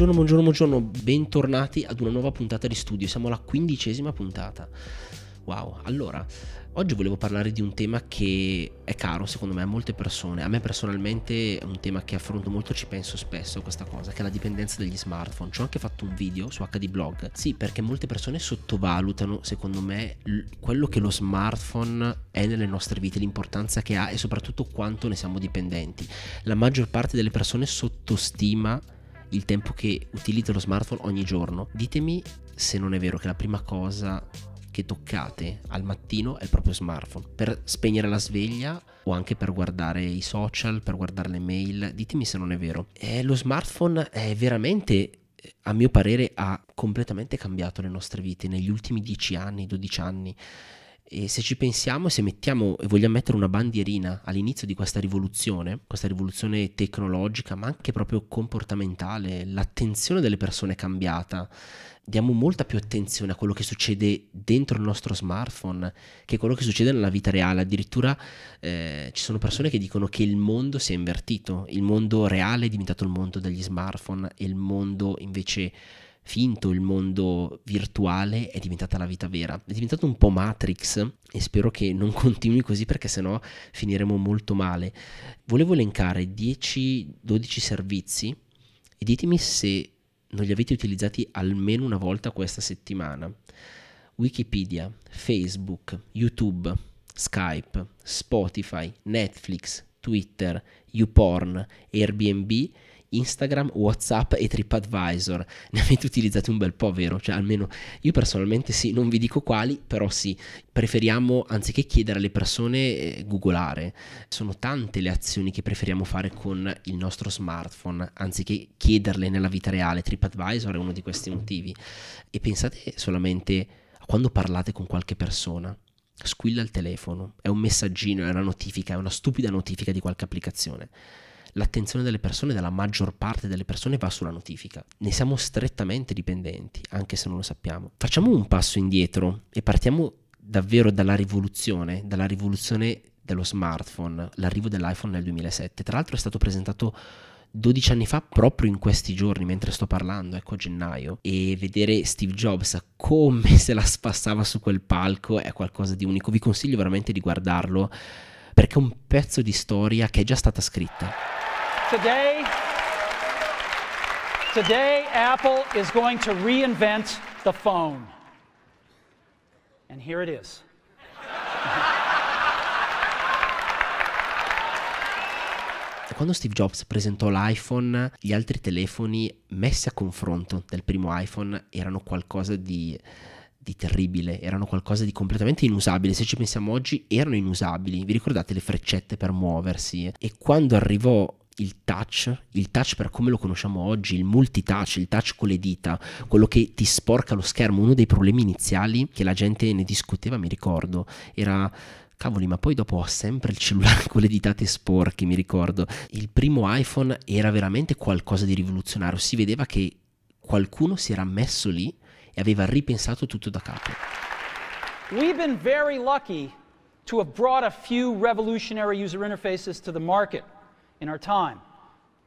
Buongiorno, buongiorno, buongiorno, bentornati ad una nuova puntata di studio, siamo alla quindicesima puntata. Wow, allora, oggi volevo parlare di un tema che è caro secondo me a molte persone, a me personalmente è un tema che affronto molto, ci penso spesso questa cosa, che è la dipendenza dagli smartphone. Ci ho anche fatto un video su HD Blog, sì, perché molte persone sottovalutano secondo me quello che lo smartphone è nelle nostre vite, l'importanza che ha e soprattutto quanto ne siamo dipendenti. La maggior parte delle persone sottostima il tempo che utilizzo lo smartphone ogni giorno, ditemi se non è vero che la prima cosa che toccate al mattino è il proprio smartphone per spegnere la sveglia o anche per guardare i social, per guardare le mail, ditemi se non è vero. Eh, lo smartphone è veramente a mio parere ha completamente cambiato le nostre vite negli ultimi 10 anni, 12 anni. E se ci pensiamo, se mettiamo e vogliamo mettere una bandierina all'inizio di questa rivoluzione, questa rivoluzione tecnologica, ma anche proprio comportamentale, l'attenzione delle persone è cambiata. Diamo molta più attenzione a quello che succede dentro il nostro smartphone che a quello che succede nella vita reale. Addirittura eh, ci sono persone che dicono che il mondo si è invertito, il mondo reale è diventato il mondo degli smartphone e il mondo invece finto, il mondo virtuale è diventata la vita vera. È diventato un po' Matrix e spero che non continui così perché sennò finiremo molto male. Volevo elencare 10-12 servizi e ditemi se non li avete utilizzati almeno una volta questa settimana. Wikipedia, Facebook, YouTube, Skype, Spotify, Netflix, Twitter, YouPorn, Airbnb Instagram, Whatsapp e TripAdvisor. Ne avete utilizzati un bel po', vero? Cioè, almeno io personalmente sì, non vi dico quali, però sì, preferiamo anziché chiedere alle persone eh, googolare. Sono tante le azioni che preferiamo fare con il nostro smartphone anziché chiederle nella vita reale. TripAdvisor è uno di questi motivi. E pensate solamente a quando parlate con qualche persona squilla il telefono, è un messaggino, è una notifica, è una stupida notifica di qualche applicazione l'attenzione delle persone, della maggior parte delle persone, va sulla notifica. Ne siamo strettamente dipendenti, anche se non lo sappiamo. Facciamo un passo indietro e partiamo davvero dalla rivoluzione, dalla rivoluzione dello smartphone, l'arrivo dell'iPhone nel 2007. Tra l'altro è stato presentato 12 anni fa, proprio in questi giorni, mentre sto parlando, ecco a gennaio, e vedere Steve Jobs come se la spassava su quel palco è qualcosa di unico. Vi consiglio veramente di guardarlo perché è un pezzo di storia che è già stata scritta. Today, today, Apple is going to reinvent the phone. And here it is. Quando Steve Jobs presentò l'iPhone, gli altri telefoni messi a confronto del primo iPhone erano qualcosa di di terribile, erano qualcosa di completamente inusabile, se ci pensiamo oggi erano inusabili, vi ricordate le freccette per muoversi e quando arrivò il touch, il touch per come lo conosciamo oggi, il multitouch, il touch con le dita, quello che ti sporca lo schermo, uno dei problemi iniziali che la gente ne discuteva, mi ricordo, era cavoli, ma poi dopo ho sempre il cellulare con le ditate sporche, mi ricordo. Il primo iPhone era veramente qualcosa di rivoluzionario, si vedeva che qualcuno si era messo lì e aveva ripensato tutto da capo. We've been very lucky to have brought a few revolutionary user interfaces to the market. in our time.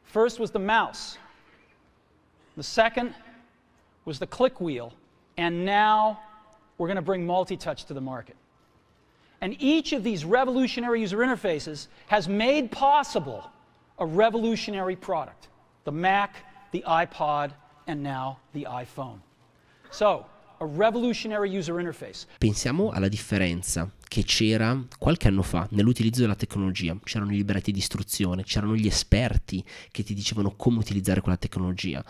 First was the mouse, the second was the click wheel, and now we're going to bring multi touch to the market. And each of these revolutionary user interfaces has made possible a revolutionary product the Mac, the iPod, and now the iPhone. So, Pensiamo alla differenza che c'era qualche anno fa nell'utilizzo della tecnologia. C'erano i libretti di istruzione, c'erano gli esperti che ti dicevano come utilizzare quella tecnologia.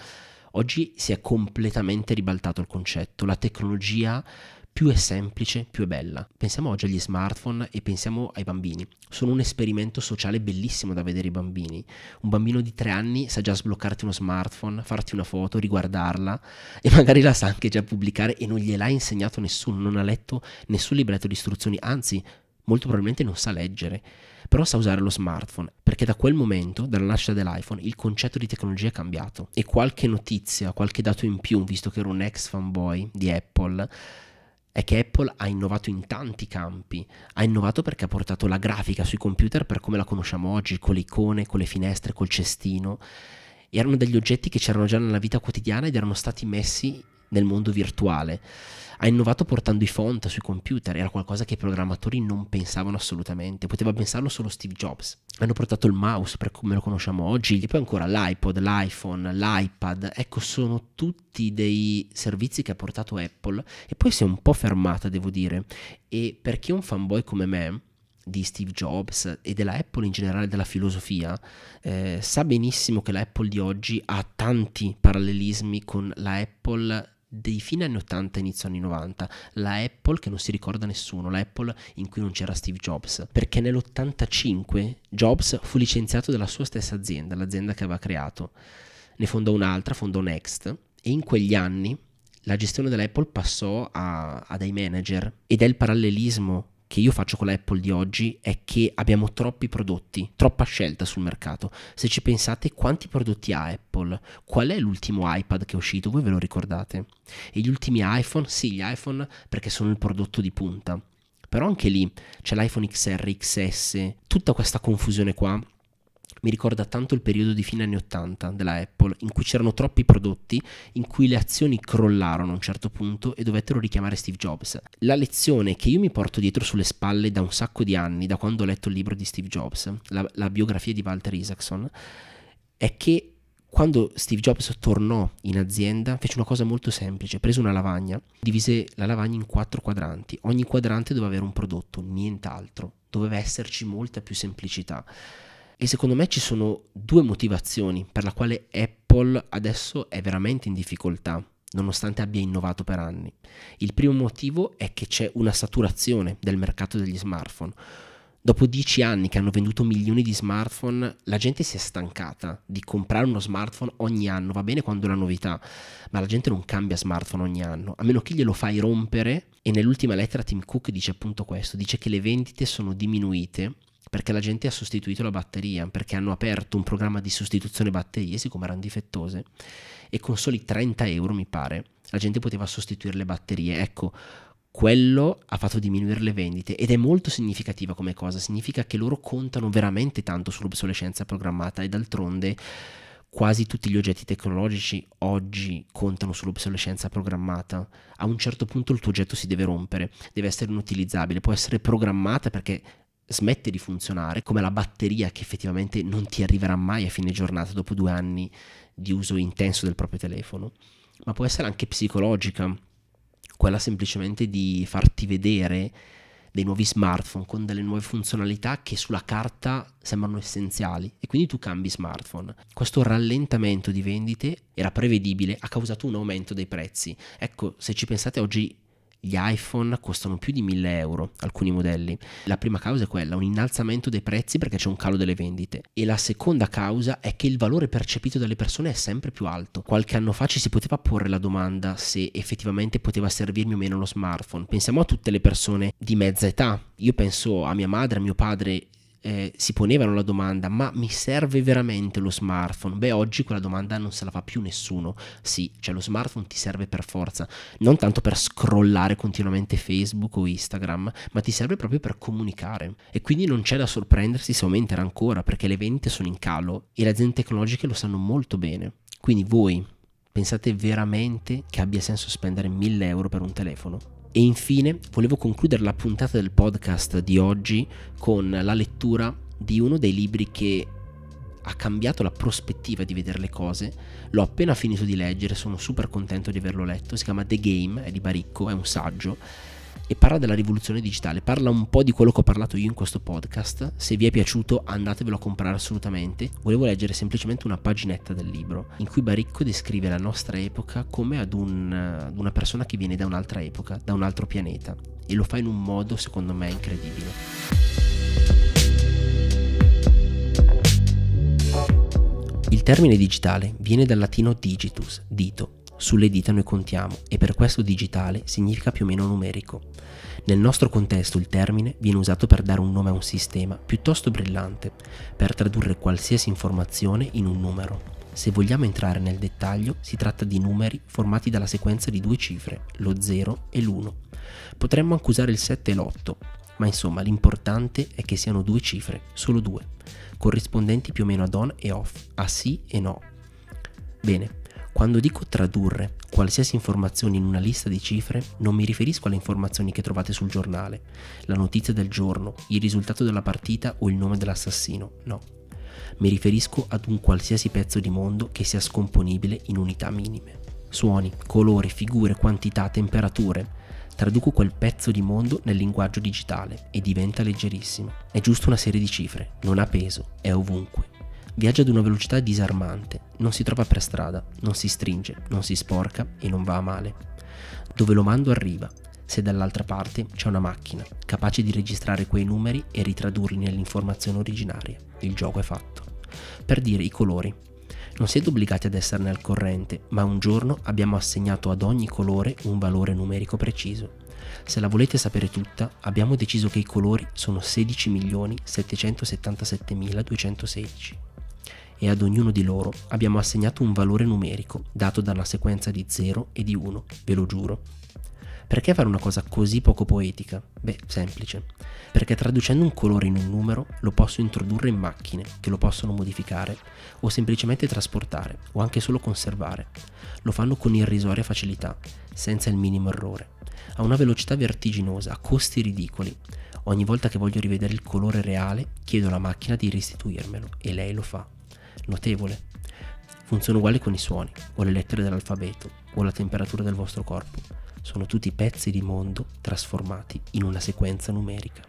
Oggi si è completamente ribaltato il concetto. La tecnologia più è semplice, più è bella. Pensiamo oggi agli smartphone e pensiamo ai bambini. Sono un esperimento sociale bellissimo da vedere i bambini. Un bambino di tre anni sa già sbloccarti uno smartphone, farti una foto, riguardarla e magari la sa anche già pubblicare e non gliel'ha insegnato nessuno, non ha letto nessun libretto di istruzioni, anzi molto probabilmente non sa leggere, però sa usare lo smartphone, perché da quel momento, dalla nascita dell'iPhone, il concetto di tecnologia è cambiato e qualche notizia, qualche dato in più, visto che ero un ex fanboy di Apple, è che Apple ha innovato in tanti campi, ha innovato perché ha portato la grafica sui computer per come la conosciamo oggi, con le icone, con le finestre, col cestino, erano degli oggetti che c'erano già nella vita quotidiana ed erano stati messi nel mondo virtuale. Ha innovato portando i font sui computer, era qualcosa che i programmatori non pensavano assolutamente, poteva pensarlo solo Steve Jobs. Hanno portato il mouse per come lo conosciamo oggi, e poi ancora l'iPod, l'iPhone, l'iPad, ecco sono tutti dei servizi che ha portato Apple e poi si è un po' fermata devo dire e per chi è un fanboy come me di Steve Jobs e della Apple in generale, della filosofia, eh, sa benissimo che la Apple di oggi ha tanti parallelismi con la Apple dei fine anni 80 inizio anni 90, la Apple che non si ricorda nessuno, la Apple in cui non c'era Steve Jobs, perché nell'85 Jobs fu licenziato dalla sua stessa azienda, l'azienda che aveva creato, ne fondò un'altra, fondò Next e in quegli anni la gestione dell'Apple passò a, a dei manager ed è il parallelismo che io faccio con l'Apple di oggi è che abbiamo troppi prodotti, troppa scelta sul mercato. Se ci pensate quanti prodotti ha Apple, qual è l'ultimo iPad che è uscito, voi ve lo ricordate? E gli ultimi iPhone, sì, gli iPhone perché sono il prodotto di punta. Però anche lì c'è l'iPhone XR, XS, tutta questa confusione qua mi ricorda tanto il periodo di fine anni 80 della Apple, in cui c'erano troppi prodotti, in cui le azioni crollarono a un certo punto e dovettero richiamare Steve Jobs. La lezione che io mi porto dietro sulle spalle da un sacco di anni, da quando ho letto il libro di Steve Jobs, la, la biografia di Walter Isaacson, è che quando Steve Jobs tornò in azienda fece una cosa molto semplice, prese una lavagna, divise la lavagna in quattro quadranti, ogni quadrante doveva avere un prodotto, nient'altro, doveva esserci molta più semplicità. E secondo me ci sono due motivazioni per la quale Apple adesso è veramente in difficoltà, nonostante abbia innovato per anni. Il primo motivo è che c'è una saturazione del mercato degli smartphone. Dopo dieci anni che hanno venduto milioni di smartphone, la gente si è stancata di comprare uno smartphone ogni anno, va bene quando è una novità, ma la gente non cambia smartphone ogni anno, a meno che glielo fai rompere. E nell'ultima lettera Tim Cook dice appunto questo, dice che le vendite sono diminuite perché la gente ha sostituito la batteria, perché hanno aperto un programma di sostituzione batterie, siccome erano difettose, e con soli 30 euro, mi pare, la gente poteva sostituire le batterie. Ecco, quello ha fatto diminuire le vendite ed è molto significativa come cosa, significa che loro contano veramente tanto sull'obsolescenza programmata e d'altronde quasi tutti gli oggetti tecnologici oggi contano sull'obsolescenza programmata. A un certo punto il tuo oggetto si deve rompere, deve essere inutilizzabile, può essere programmata perché smette di funzionare, come la batteria che effettivamente non ti arriverà mai a fine giornata dopo due anni di uso intenso del proprio telefono, ma può essere anche psicologica, quella semplicemente di farti vedere dei nuovi smartphone con delle nuove funzionalità che sulla carta sembrano essenziali e quindi tu cambi smartphone. Questo rallentamento di vendite era prevedibile, ha causato un aumento dei prezzi. Ecco, se ci pensate oggi gli iPhone costano più di 1000 euro alcuni modelli. La prima causa è quella, un innalzamento dei prezzi perché c'è un calo delle vendite e la seconda causa è che il valore percepito dalle persone è sempre più alto. Qualche anno fa ci si poteva porre la domanda se effettivamente poteva servirmi o meno lo smartphone. Pensiamo a tutte le persone di mezza età. Io penso a mia madre, a mio padre eh, si ponevano la domanda ma mi serve veramente lo smartphone? Beh oggi quella domanda non se la fa più nessuno, sì, cioè lo smartphone ti serve per forza, non tanto per scrollare continuamente Facebook o Instagram, ma ti serve proprio per comunicare e quindi non c'è da sorprendersi se aumenterà ancora perché le vendite sono in calo e le aziende tecnologiche lo sanno molto bene. Quindi voi pensate veramente che abbia senso spendere 1000 euro per un telefono? E infine volevo concludere la puntata del podcast di oggi con la lettura di uno dei libri che ha cambiato la prospettiva di vedere le cose. L'ho appena finito di leggere, sono super contento di averlo letto. Si chiama The Game, è di Baricco, è un saggio e parla della rivoluzione digitale, parla un po' di quello che ho parlato io in questo podcast, se vi è piaciuto andatevelo a comprare assolutamente, volevo leggere semplicemente una paginetta del libro in cui Baricco descrive la nostra epoca come ad, un, ad una persona che viene da un'altra epoca, da un altro pianeta e lo fa in un modo secondo me incredibile. Il termine digitale viene dal latino digitus, dito, sulle dita noi contiamo e per questo digitale significa più o meno numerico. Nel nostro contesto il termine viene usato per dare un nome a un sistema piuttosto brillante, per tradurre qualsiasi informazione in un numero. Se vogliamo entrare nel dettaglio, si tratta di numeri formati dalla sequenza di due cifre, lo 0 e l'1. Potremmo anche usare il 7 e l'8, ma insomma l'importante è che siano due cifre, solo due, corrispondenti più o meno ad on e off, a sì e no. Bene, quando dico tradurre qualsiasi informazione in una lista di cifre, non mi riferisco alle informazioni che trovate sul giornale, la notizia del giorno, il risultato della partita o il nome dell'assassino, no. Mi riferisco ad un qualsiasi pezzo di mondo che sia scomponibile in unità minime. Suoni, colori, figure, quantità, temperature. Traduco quel pezzo di mondo nel linguaggio digitale e diventa leggerissimo. È giusto una serie di cifre, non ha peso, è ovunque. Viaggia ad una velocità disarmante, non si trova per strada, non si stringe, non si sporca e non va a male. Dove lo mando arriva, se dall'altra parte c'è una macchina capace di registrare quei numeri e ritradurli nell'informazione originaria. Il gioco è fatto. Per dire i colori. Non siete obbligati ad esserne al corrente, ma un giorno abbiamo assegnato ad ogni colore un valore numerico preciso. Se la volete sapere tutta, abbiamo deciso che i colori sono 16.777.216 e ad ognuno di loro abbiamo assegnato un valore numerico dato dalla sequenza di 0 e di 1, ve lo giuro. Perché fare una cosa così poco poetica? Beh, semplice. Perché traducendo un colore in un numero lo posso introdurre in macchine che lo possono modificare o semplicemente trasportare o anche solo conservare. Lo fanno con irrisoria facilità, senza il minimo errore. A una velocità vertiginosa, a costi ridicoli. Ogni volta che voglio rivedere il colore reale, chiedo alla macchina di restituirmelo e lei lo fa notevole. Funziona uguale con i suoni, o le lettere dell'alfabeto, o la temperatura del vostro corpo. Sono tutti pezzi di mondo trasformati in una sequenza numerica.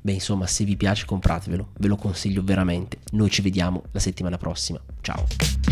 Beh, insomma, se vi piace compratevelo, ve lo consiglio veramente. Noi ci vediamo la settimana prossima. Ciao!